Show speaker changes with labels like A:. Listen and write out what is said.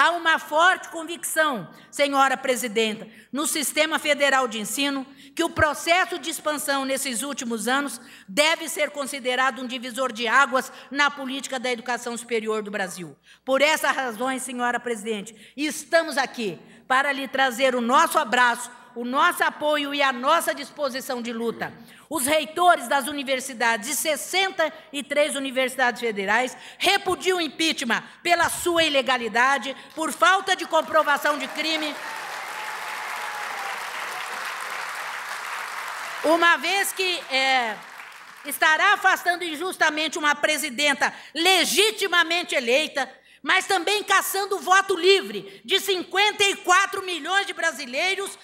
A: Há uma forte convicção, senhora presidenta, no sistema federal de ensino, que o processo de expansão nesses últimos anos deve ser considerado um divisor de águas na política da educação superior do Brasil. Por essas razões, senhora presidente, estamos aqui para lhe trazer o nosso abraço o nosso apoio e a nossa disposição de luta. Os reitores das universidades, de 63 universidades federais, repudiam o impeachment pela sua ilegalidade, por falta de comprovação de crime. Uma vez que é, estará afastando injustamente uma presidenta legitimamente eleita, mas também caçando o voto livre de 54 milhões de brasileiros